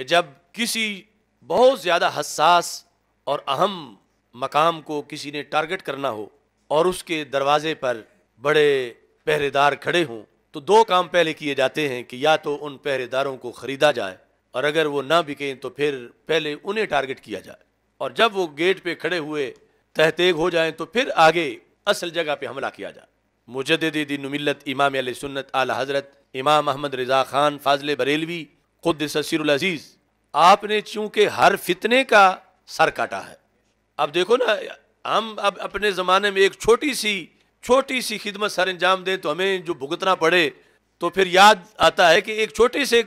कि जब किसी बहुत ज़्यादा हसास और अहम मकाम को किसी ने टारगेट करना हो और उसके दरवाजे पर बड़े पहरेदार खड़े हों तो दो काम पहले किए जाते हैं कि या तो उन पहरेदारों को ख़रीदा जाए और अगर वो ना बिकें तो फिर पहले उन्हें टारगेट किया जाए और जब वो गेट पे खड़े हुए तहतेग हो जाएं तो फिर आगे असल जगह पे हमला किया जाए मुजद दीन मिलत इमाम सुन्नत आला हज़रत इमाम अहमद रज़ा ख़ान फाजिल बरेलवी खुद अजीज आपने चूंकि हर फितने का सर काटा है अब देखो ना हम अब अपने ज़माने में एक छोटी सी छोटी सी खिदमत सर अंजाम दें तो हमें जो भुगतना पड़े तो फिर याद आता है कि एक छोटे से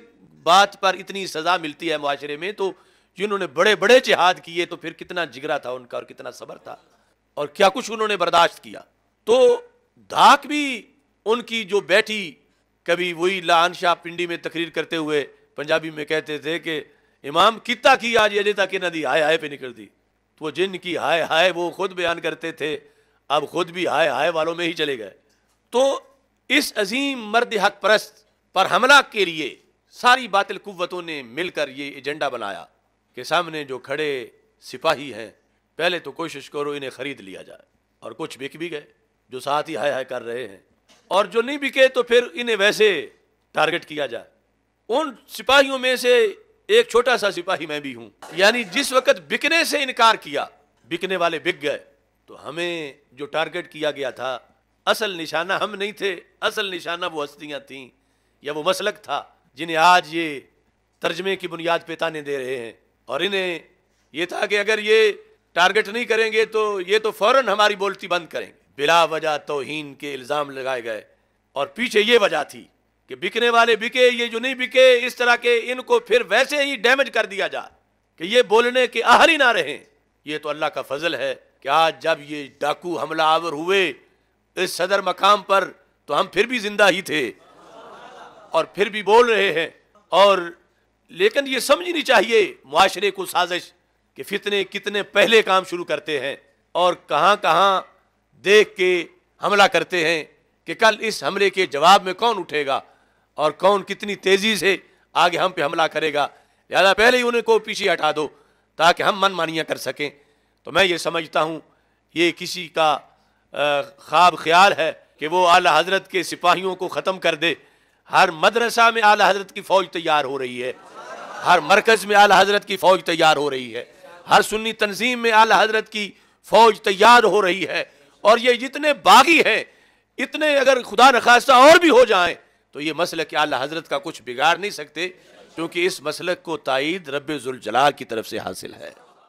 बात पर इतनी सज़ा मिलती है माशरे में तो जिन्होंने बड़े बड़े जिहाद किए तो फिर कितना जिगरा था उनका और कितना सबर था और क्या कुछ उन्होंने बर्दाश्त किया तो धाक भी उनकी जो बैठी कभी वही लान शाह पिंडी में तकरीर करते हुए पंजाबी में कहते थे कि इमाम किता की आज ये तक नदी हाय हाय पे निकल दी तो वो जिन की हाय हाय वो खुद बयान करते थे अब खुद भी हाय हाय वालों में ही चले गए तो इस अजीम मर्द हक परस्त पर हमला के लिए सारी बातिल कुतों ने मिलकर ये एजेंडा बनाया कि सामने जो खड़े सिपाही हैं पहले तो कोशिश करो इन्हें ख़रीद लिया जाए और कुछ बिक भी गए जो साथ ही हाय हाय कर रहे हैं और जो नहीं बिके तो फिर इन्हें वैसे टारगेट किया जाए उन सिपाहियों में से एक छोटा सा सिपाही मैं भी हूं यानी जिस वक्त बिकने से इनकार किया बिकने वाले बिक गए तो हमें जो टारगेट किया गया था असल निशाना हम नहीं थे असल निशाना वो हस्तियां थीं या वो मसलक था जिन्हें आज ये तर्जमे की बुनियाद पे ताने दे रहे हैं और इन्हें ये था कि अगर ये टारगेट नहीं करेंगे तो ये तो फौरन हमारी बोलती बंद करेंगे बिला वजह तोहन के इल्ज़ाम लगाए गए और पीछे ये वजह थी कि बिकने वाले बिके ये जो नहीं बिके इस तरह के इनको फिर वैसे ही डैमेज कर दिया जाए कि ये बोलने के आहर ही ना रहें ये तो अल्लाह का फजल है कि आज जब ये डाकू हमला आवर हुए इस सदर मकाम पर तो हम फिर भी जिंदा ही थे और फिर भी बोल रहे हैं और लेकिन ये समझनी चाहिए माशरे को साजिश कि फितने कितने पहले काम शुरू करते हैं और कहाँ कहाँ देख के हमला करते हैं कि कल इस हमले के जवाब में कौन उठेगा और कौन कितनी तेज़ी से आगे हम पे हमला करेगा ज़्यादा पहले ही उनको पीछे हटा दो ताकि हम मनमानियाँ कर सकें तो मैं ये समझता हूँ ये किसी का ख्वाब ख्याल है कि वो आला हजरत के सिपाहियों को ख़त्म कर दे हर मदरसा में आला हजरत की फ़ौज तैयार हो रही है हर मरकज़ में आला हजरत की फ़ौज तैयार हो रही है हर सुन्नी तनजीम में आला हजरत की फ़ौज तैयार हो रही है और ये जितने बागी हैं इतने अगर खुदा नखास्ता और भी हो जाएं तो ये मसल कि हज़रत का कुछ बिगाड़ नहीं सकते क्योंकि इस मसलक को तइद रब की तरफ से हासिल है